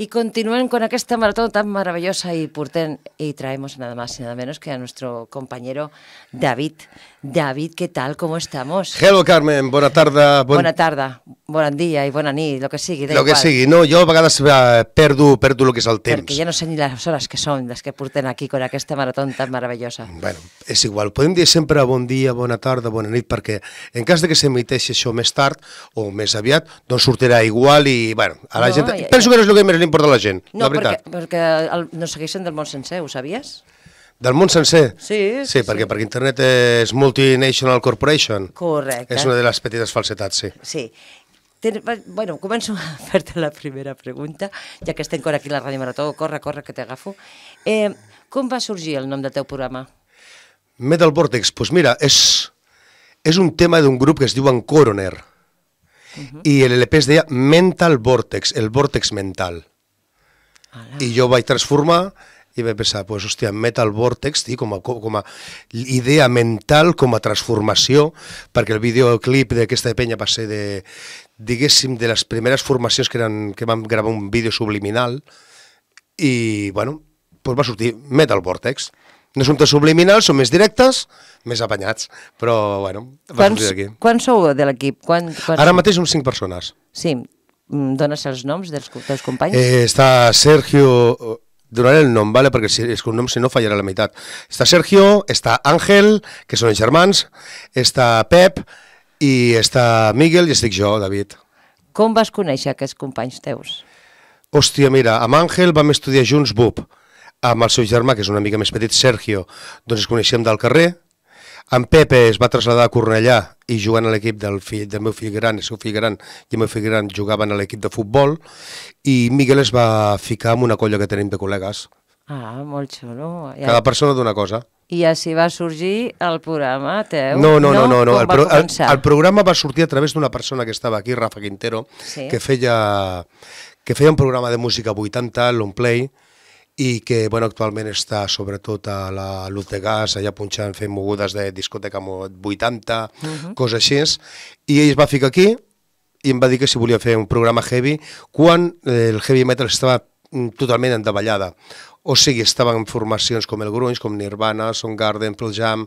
Y continúen con esta maratón tan maravillosa y Purten, Y traemos nada más y nada menos que a nuestro compañero David. David, ¿qué tal? ¿Cómo estamos? Hello, Carmen. Buena tarde. Buenas Buena tarde. Bon dia i bona nit, el que sigui. El que sigui, no, jo a vegades eh, perdo, perdo el que és el temps. Perquè ja no sé ni les hores que són, les que porten aquí con aquesta marató tan meravellosa. Bueno, és igual, podem dir sempre bon dia, bona tarda, bona nit, perquè en cas de que s'emiteixi això més tard o més aviat, doncs sortirà igual i, bueno, a la no, gent... Ja, Penso que no és el que més li importa a la gent, no, la veritat. No, perquè, perquè el, no segueixen del món sencer, ho sabies? Del món sencer? Sí. Sí, perquè, sí. perquè Internet és Multinational Corporation. Correcte. És una de les petites falsetats, sí. Sí, Ten, bueno, començo a fer-te la primera pregunta, ja que estem aquí a la Ràdio Marató, corre, corre, que t'agafo. Eh, com va sorgir el nom del teu programa? Metal Vortex, doncs pues mira, és, és un tema d'un grup que es diuen Coroner, uh mhm. -huh. i l'LP es deia Mental Vortex, el vòrtex mental. Ala. I jo vaig transformar i vaig pensar, pues, hòstia, Metal Vortex, tí, com, a, com a idea mental, com a transformació, perquè el videoclip d'aquesta penya va ser de, diguéssim, de les primeres formacions que, eren, que vam gravar un vídeo subliminal, i, bueno, pues va sortir Metal Vortex. No són tan subliminals, són més directes, més apanyats, però, bueno, va quants, sortir d'aquí. Quants sou de l'equip? Quan, quan... Ara mateix som cinc persones. Sí, mm, dones els noms dels, dels companys? Eh, està Sergio donaré el nom, vale? perquè si, és un nom si no fallarà la meitat. Està Sergio, està Àngel, que són els germans, està Pep, i està Miguel i estic jo, David. Com vas conèixer aquests companys teus? Hòstia, mira, amb Àngel vam estudiar junts BUP, amb el seu germà, que és una mica més petit, Sergio, doncs ens coneixíem del carrer, en Pepe es va traslladar a Cornellà i jugant a l'equip del, fill, del meu fill gran, el seu fill gran i el meu fill gran jugaven a l'equip de futbol i Miguel es va ficar en una colla que tenim de col·legues. Ah, molt xulo. Ja... Cada persona d'una cosa. I així va sorgir el programa teu? No, no, no, no, no. El, pro el, el programa va sortir a través d'una persona que estava aquí, Rafa Quintero, sí. que feia que feia un programa de música 80, l'Onplay, Play, i que bueno, actualment està sobretot a la Luz de Gas, allà punxant, fent mogudes de discoteca 80, uh -huh. coses així, i ell es va ficar aquí i em va dir que si volia fer un programa heavy quan eh, el heavy metal estava mm, totalment endavellada. O sigui, estaven en formacions com el Grunge, com Nirvana, Son Garden, Pearl Jam,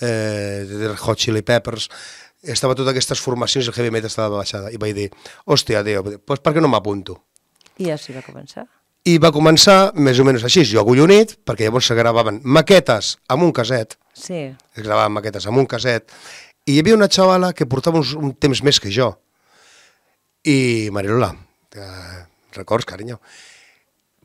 eh, Hot Chili Peppers, estava totes aquestes formacions i el heavy metal estava baixada. I vaig dir, hòstia, Déu, doncs per què no m'apunto? I així va començar. I va començar més o menys així, jo agullonit, perquè llavors se gravaven maquetes amb un caset, sí. es gravaven maquetes amb un caset, i hi havia una xavala que portava uns, un temps més que jo. I Marilola, eh, records, carinyo,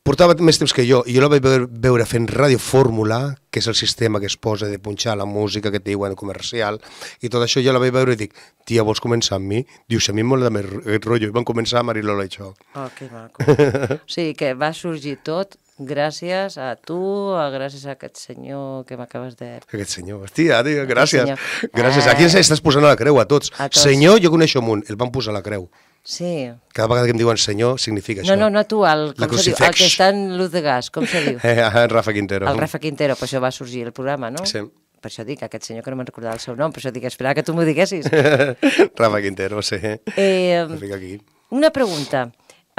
portava més temps que jo i jo la vaig veure fent Radio Fórmula, que és el sistema que es posa de punxar la música que et diuen comercial i tot això jo la vaig veure i dic tia, vols començar amb mi? Dius, a mi m'ho de més aquest rotllo i van començar a Lola i això. Oh, que maco. sí, que va sorgir tot gràcies a tu, a gràcies a aquest senyor que m'acabes de... Aquest senyor, hòstia, tio, gràcies. Senyor. Gràcies. Eh. qui ens estàs posant a la creu, a tots. A tots. Senyor, jo coneixo un, el van posar a la creu. Sí. Cada vegada que em diuen senyor significa això. No, no, no tu, el, com com diu, el que està en luz de gas, com se diu? en eh, Rafa Quintero. El Rafa Quintero, per això va sorgir el programa, no? Sí. Per això dic, aquest senyor que no me'n recordava el seu nom, per això dic, esperava que tu m'ho diguessis. Rafa Quintero, sí. Eh, aquí. Una pregunta.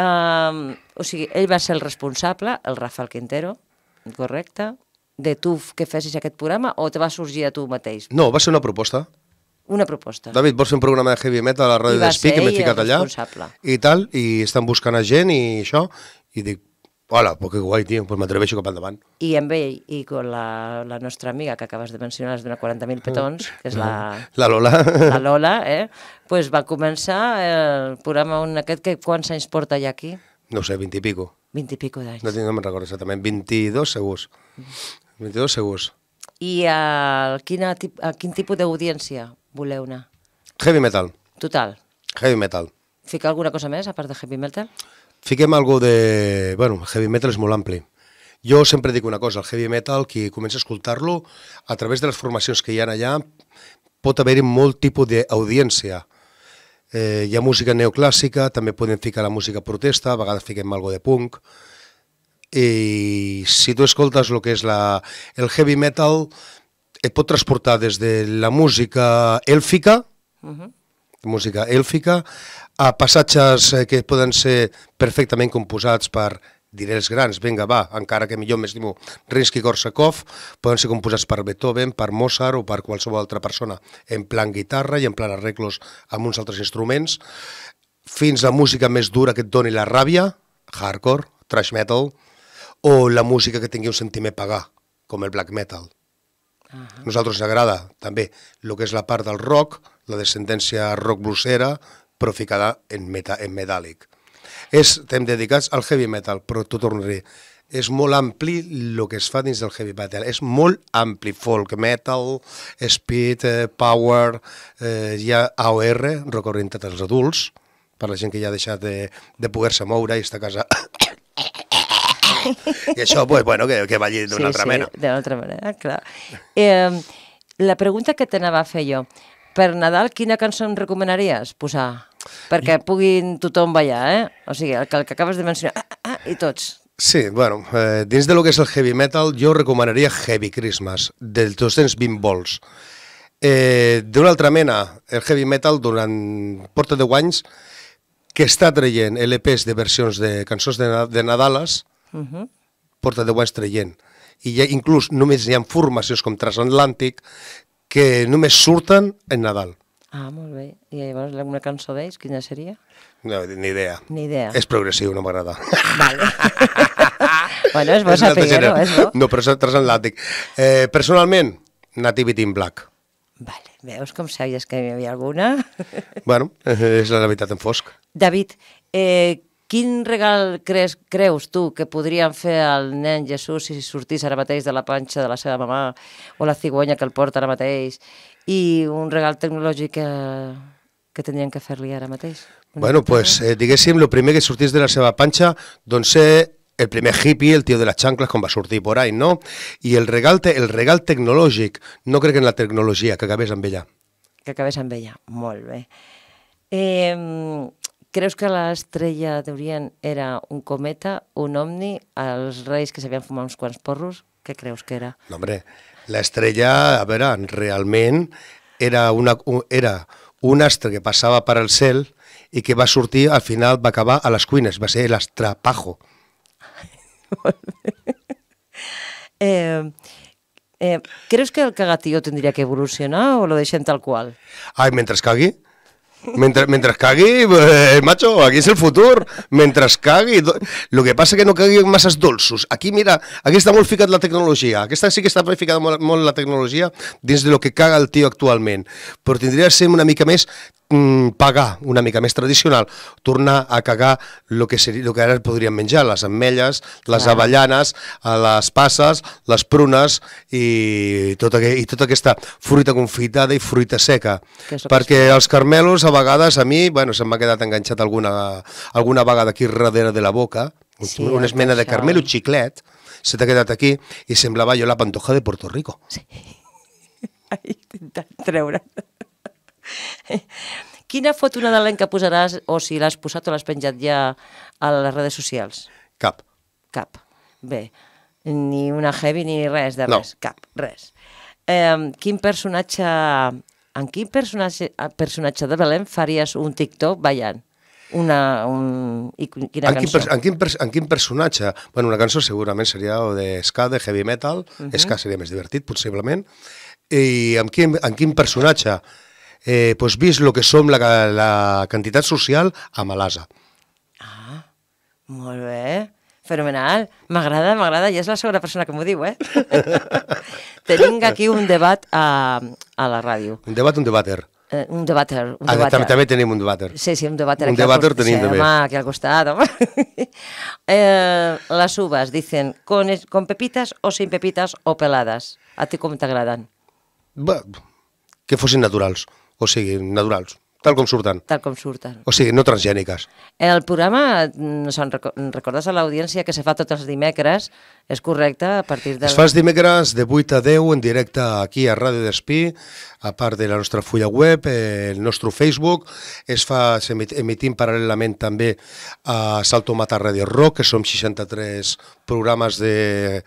Um, o sigui, ell va ser el responsable, el Rafael Quintero, correcte, de tu que fessis aquest programa o te va sorgir a tu mateix? No, va ser una proposta una proposta. David, vols fer un programa de heavy metal a la ràdio d'Espí, que m'he ficat allà, i tal, i estan buscant a gent i això, i dic, hola, però que guai, tio, pues m'atreveixo cap endavant. I amb ell, i amb la, la nostra amiga que acabes de mencionar, es dona 40.000 petons, que és la... La Lola. La Lola, eh? pues va començar el programa un aquest que quants anys porta ja aquí? No sé, 20 i pico. 20 i pico d'anys. No, no me'n recordo exactament, 22 segurs. 22 mm. segurs. I a, quina, a quin tipus d'audiència voleu anar? Heavy metal. Total. Heavy metal. Fica alguna cosa més, a part de heavy metal? Fiquem algo de... Bueno, heavy metal és molt ampli. Jo sempre dic una cosa, el heavy metal, qui comença a escoltar-lo, a través de les formacions que hi ha allà, pot haver-hi molt tipus d'audiència. Eh, hi ha música neoclàssica, també podem ficar la música protesta, a vegades fiquem algo de punk, i si tu escoltes el que és la, el heavy metal, et pot transportar des de la música èlfica, uh -huh. música èlfica, a passatges eh, que poden ser perfectament composats per diré els grans, vinga, va, encara que millor m'estimo Rinsky-Korsakov, poden ser composats per Beethoven, per Mozart o per qualsevol altra persona, en plan guitarra i en plan arreglos amb uns altres instruments, fins a música més dura que et doni la ràbia, hardcore, trash metal, o la música que tingui un sentiment pagà, com el black metal. -huh. Nosaltres ens agrada també el que és la part del rock, la descendència rock bluesera, però ficada en, meta, en metàl·lic. Estem dedicats al heavy metal, però t'ho tornaré. És molt ampli el que es fa dins del heavy metal. És molt ampli. Folk metal, speed, eh, power, eh, hi ha AOR, rock orientat als adults, per la gent que ja ha deixat de, de poder-se moure i està a casa I això, pues, bueno, que, que balli d'una sí, altra sí, mena. Sí, d'una altra manera, clar. Eh, la pregunta que t'anava a fer jo, per Nadal, quina cançó em recomanaries posar? Perquè puguin tothom ballar, eh? O sigui, el que, el que acabes de mencionar, ah, ah, ah, i tots. Sí, bueno, eh, dins de lo que és el heavy metal, jo recomanaria Heavy Christmas, dels 220 volts. Eh, D'una altra mena, el heavy metal durant porta 10 anys que està traient LPs de versions de cançons de, de Nadales uh -huh. porta deu anys traient. I ja, inclús només hi ha formacions com Transatlàntic que només surten en Nadal. Ah, molt bé. I llavors una cançó d'ells, quina seria? No, ni idea. Ni idea. És progressiu, no m'agrada. Vale. bueno, és bo saber, no? És bo. No, però és transatlàntic. Eh, personalment, Nativity in Black. Vale. Veus com sabies que hi havia alguna? bueno, eh, és la veritat en fosc. David, eh, Quin regal creus, creus tu que podrien fer al nen Jesús si sortís ara mateix de la panxa de la seva mamà o la cigonya que el porta ara mateix i un regal tecnològic que, que tindrien que fer-li ara mateix? Una bueno, pues eh, eh diguéssim, el primer que sortís de la seva panxa, doncs ser el primer hippie, el tío de las chanclas, con va sortir por ahí, no? I el regal, te, el regal tecnològic, no crec en la tecnologia, que acabés amb ella. Que acabés amb ella, molt bé. Eh, Creus que l'estrella d'Orient era un cometa, un omni, els reis que s'havien fumat uns quants porros? Què creus que era? No, hombre, l'estrella, a veure, realment era una, era un astre que passava per al cel i que va sortir, al final va acabar a les cuines, va ser l'astrapajo. eh, eh, creus que el cagatió tindria que evolucionar o lo deixem tal qual? Ai, mentre cagui? Mentre, mentre cagui, eh, macho, aquí és el futur. Mentre cagui... Do... Lo que passa que no cagui masses dolços. Aquí, mira, aquí està molt ficat la tecnologia. Aquesta sí que està ficada molt, molt la tecnologia dins de lo que caga el tio actualment. Però tindria de ser una mica més Mm, pagar una mica més tradicional, tornar a cagar el que, seria, lo que ara podríem menjar, les ametlles, les Clar. avellanes, eh, les passes, les prunes i, tot aquest, i tota aquesta fruita confitada i fruita seca. Perquè els carmelos a vegades a mi, bueno, se m'ha quedat enganxat alguna, alguna vegada aquí darrere de la boca, sí, una esmena de carmelo xiclet, se t'ha quedat aquí i semblava jo la pantoja de Puerto Rico. Sí. Ai, intentant treure't. Quina foto nadalenca posaràs, o si l'has posat o l'has penjat ja a les redes socials? Cap. Cap. Bé, ni una heavy ni res de res. No. Cap, res. Eh, quin personatge... En quin personatge, personatge de Belém faries un TikTok ballant? una, un, i quina en cançó? Quin, per, en, quin per, en quin personatge? Bueno, una cançó segurament seria o de ska, de heavy metal, uh mhm. -huh. ska seria més divertit, possiblement, i en quin, en quin personatge? eh, pues vist el que som la, la quantitat social a Malasa. Ah, molt bé. Fenomenal. M'agrada, m'agrada. I és la segona persona que m'ho diu, eh? Tenim aquí un debat a, a la ràdio. Un debat, un debater. Eh, un debater. Un ah, debater. També, també tenim un debater. Sí, sí, un debater. Un debater tenim sí, també. Home, aquí al costat, home. eh, les uves, dicen, con, con pepitas o sin pepitas o pelades. A ti com t'agraden? que fossin naturals o sigui, naturals, tal com surten. Tal com surten. O sigui, no transgèniques. El programa, no mm, se'n mm, recordes a l'audiència que se fa tots els dimecres, és correcte a partir de... Es fa els dimecres de 8 a 10 en directe aquí a Ràdio d'Espí, a part de la nostra fulla web, el nostre Facebook, es fa, emitim paral·lelament també a Salto Mata Radio Rock, que som 63 programes de,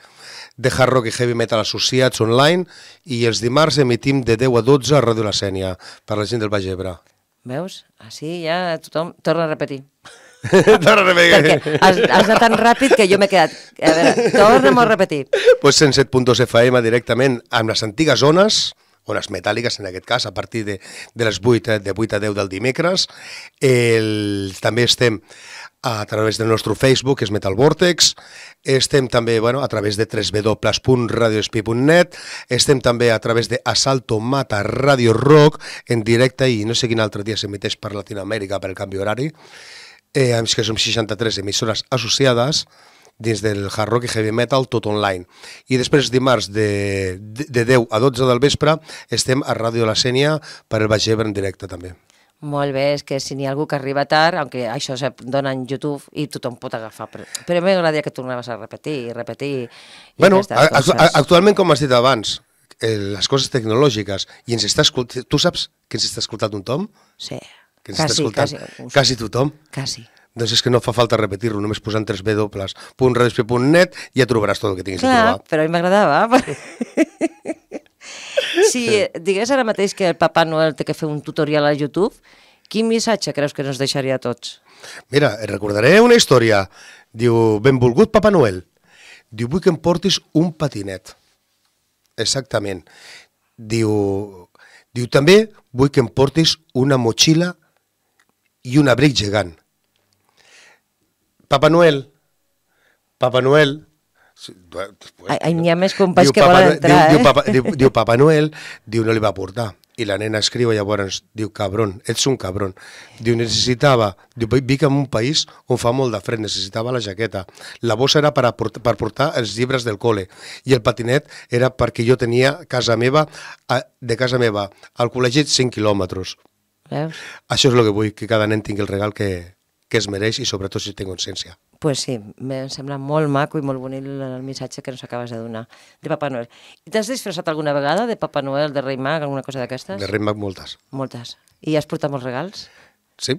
de hard rock i heavy metal associats online i els dimarts emitim de 10 a 12 a Ràdio La Sènia per la gent del Baix Ebre. Veus? Així ja tothom torna a repetir. torna a repetir. Perquè has, has anat tan ràpid que jo m'he quedat... A veure, torna a repetir. Doncs pues 107.2 FM directament amb les antigues zones o les metàl·liques en aquest cas, a partir de, de les 8, eh, de 8 a 10 del dimecres. El, també estem a través del nostre Facebook, que és Metal Vortex, estem també bueno, a través de www.radiospi.net. estem també a través de Asalto Mata Radio Rock en directe i no sé quin altre dia s'emiteix per Latinoamèrica per el canvi horari, eh, que som 63 emissores associades, dins del hard rock i heavy metal tot online. I després dimarts de, de 10 a 12 del vespre estem a Ràdio La Sènia per el Baix Ebre en directe també. Molt bé, és que si n'hi ha algú que arriba tard, aunque això se dona en YouTube i tothom pot agafar, però, però m'agradaria que tornaves a repetir i repetir. I bueno, a, actualment, com has dit abans, eh, les coses tecnològiques, i ens està escoltant... Tu saps que ens està escoltant un Tom? Sí, que ens quasi, està escoltant quasi, quasi tothom. Quasi. Doncs és que no fa falta repetir lo només posant www.radiospia.net ja trobaràs tot el que tinguis Clar, de trobar. però a mi m'agradava. si digués ara mateix que el Papa Noel té que fer un tutorial a YouTube, quin missatge creus que ens deixaria a tots? Mira, recordaré una història. Diu, benvolgut Papa Noel. Diu, vull que em portis un patinet. Exactament. Diu, diu també, vull que em portis una motxilla i un abric gegant Papa Noel. Papa Noel. Ai, hi ha més companys que volen entrar, diu, eh? Diu Papa, diu, diu Papa Noel, diu no li va portar. I la nena escriu i llavors diu, cabron, ets un cabron. Diu, necessitava, diu, vic en un país on fa molt de fred, necessitava la jaqueta. La bossa era per, portar, per portar els llibres del col·le i el patinet era perquè jo tenia casa meva, de casa meva al col·legi 5 quilòmetres. Veus? Això és el que vull, que cada nen tingui el regal que, que es mereix i sobretot si té consciència. Pues sí, em sembla molt maco i molt bonic el missatge que ens acabes de donar de Papa Noel. T'has disfressat alguna vegada de Papa Noel, de Rei Mag, alguna cosa d'aquestes? De Rei Mag moltes. Moltes. I has portat molts regals? Sí.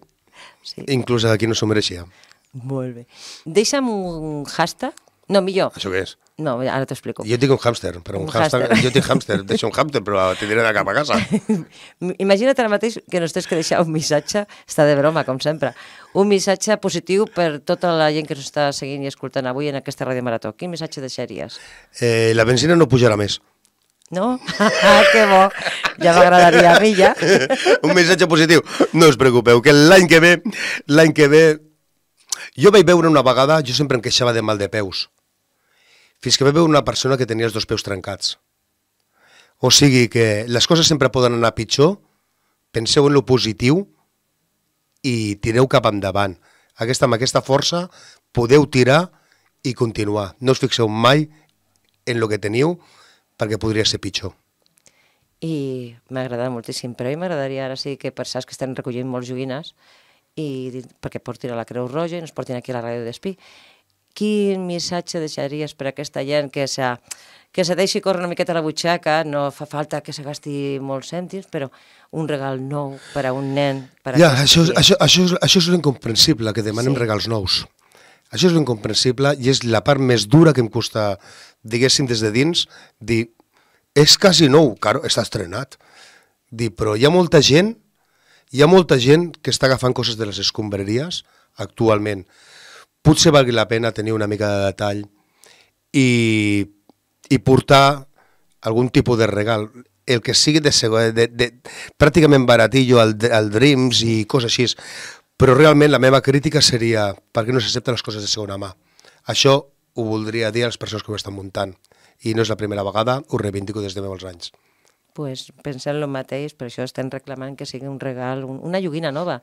sí. Inclús qui no s'ho mereixia. Molt bé. Deixa'm un hashtag no, millor. Això què és? No, ara t'ho explico. Jo tinc un hàmster, però un, un hàmster... Jo tinc hàmster, deixo un hàmster, però diré de cap a casa. Imagina't ara mateix que no estàs que deixar un missatge, està de broma, com sempre, un missatge positiu per tota la gent que ens està seguint i escoltant avui en aquesta Ràdio Marató. Quin missatge deixaries? Eh, la benzina no pujarà més. No? Ah, que bo! Ja m'agradaria a mi, ja. un missatge positiu. No us preocupeu, que l'any que ve, l'any que ve... Jo vaig veure una vegada, jo sempre em queixava de mal de peus fins que va veure una persona que tenia els dos peus trencats. O sigui que les coses sempre poden anar pitjor, penseu en lo positiu i tireu cap endavant. Aquesta, amb aquesta força podeu tirar i continuar. No us fixeu mai en el que teniu perquè podria ser pitjor. I m'ha agradat moltíssim, però a m'agradaria ara sí que per saps que estan recollint molts joguines i perquè portin a la Creu Roja i ens portin aquí a la ràdio d'Espí quin missatge deixaries per a aquesta gent que se, que se deixi córrer una miqueta la butxaca, no fa falta que se gasti molts cèntims, però un regal nou per a un nen... Per a ja, això, és, això, això, és, això és incomprensible, que demanem sí. regals nous. Això és incomprensible i és la part més dura que em costa, diguéssim, des de dins, dir, és quasi nou, caro, està estrenat. Dir, però hi ha molta gent, hi ha molta gent que està agafant coses de les escombreries actualment potser valgui la pena tenir una mica de detall i, i portar algun tipus de regal el que sigui de, eh, de, de pràcticament baratillo al, al Dreams i coses així, però realment la meva crítica seria per què no s'accepten les coses de segona mà. Això ho voldria dir a les persones que ho estan muntant i no és la primera vegada, ho reivindico des de molts anys pues, pensen el mateix, per això estem reclamant que sigui un regal, un, una joguina nova,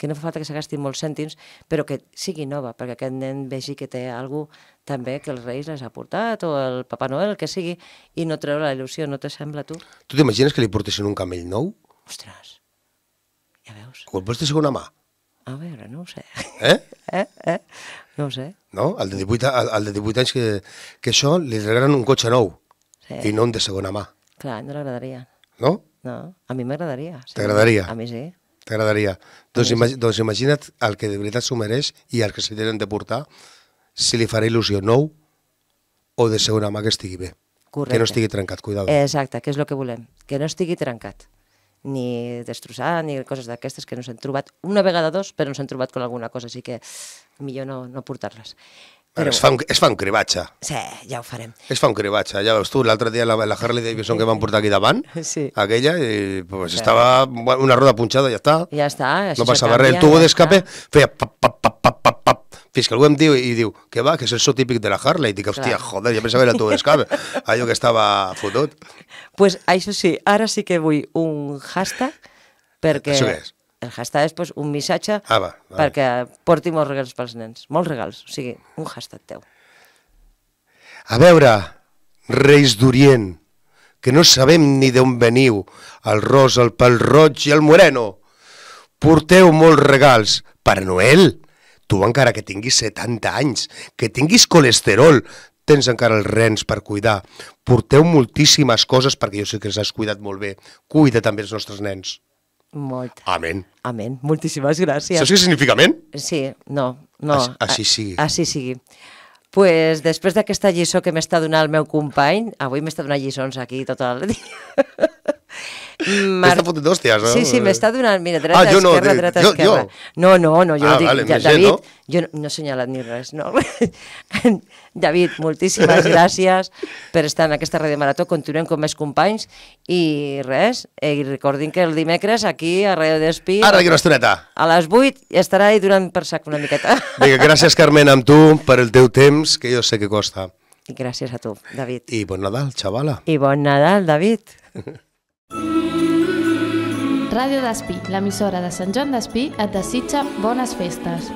que no fa falta que se gastin molts cèntims, però que sigui nova, perquè aquest nen vegi que té algú també que els Reis les ha portat, o el Papa Noel, el que sigui, i no treure la il·lusió, no te sembla, tu? Tu t'imagines que li portessin un camell nou? Ostres, ja veus. O el pots de segona mà? A veure, no ho sé. Eh? Eh? Eh? No ho sé. No? Al de 18, al, el de 18 anys que, que això li regalen un cotxe nou sí. i no un de segona mà. Clar, no l'agradaria. No? No, a mi m'agradaria. Sí. T'agradaria? A mi sí. T'agradaria. Doncs, imag sí. doncs imagina't el que de veritat s'ho mereix i el que s'hi tenen de portar, si li farà il·lusió nou o de segona mà que estigui bé. Correcte. Que no estigui trencat, cuidado. Eh? Exacte, que és el que volem, que no estigui trencat ni destrossar, ni coses d'aquestes que no s'han trobat, una vegada dos, però no s'han trobat amb alguna cosa, així que millor no, no portar-les. Però es fa, un, es fa un cribatge. Sí, ja ho farem. Es fa un cribatge, ja veus tu, l'altre dia la, la Harley Davidson que van portar aquí davant, sí. aquella, i pues, sí. estava una roda punxada, ja està. Ja està, això No passava res, el tubo ja d'escape feia pap, pap, pap, pap, pap, pap, fins que algú em diu i diu, que va, que és el so típic de la Harley, i dic, hòstia, Clar. joder, ja pensava que era el tubo d'escape, allò que estava fotut. Pues això sí, ara sí que vull un hashtag perquè... Això què és? el hashtag és pues, un missatge ah, va, va. perquè porti molts regals pels nens, molts regals, o sigui, un hashtag teu. A veure, Reis d'Orient, que no sabem ni d'on veniu, el ros, el pel roig i el moreno. Porteu molts regals. Per Noel, tu encara que tinguis 70 anys, que tinguis colesterol, tens encara els rens per cuidar. Porteu moltíssimes coses perquè jo sé que els has cuidat molt bé. Cuida també els nostres nens. Molt. Amén. Amén. Moltíssimes gràcies. Saps què significa amén? Sí, no. no. Així, així sigui. Així sigui. Pues, després d'aquesta lliçó que m'està donant el meu company, avui m'està donant lliçons aquí tot el dia. Mar... T'està fotent d'hòsties, no? Sí, sí, m'està eh. donant... Mira, dreta, ah, jo no, dreta, jo, esquerra. Jo. No, no, no, jo ah, dic... Vale, ja, David, no? jo no, no he assenyalat ni res, no. David, moltíssimes gràcies per estar en aquesta Ràdio Marató. Continuem com més companys i res, eh, i recordin que el dimecres aquí a Ràdio d'Espí... Ara d'aquí una estoneta. A les 8 estarà ahí durant per sac una miqueta. Vinga, gràcies Carmen, amb tu, per el teu temps, que jo sé que costa. gràcies a tu, David. I bon Nadal, xavala. I bon Nadal, David. Ràdio Despí, l'emissora de Sant Joan Despí, et desitja bones festes.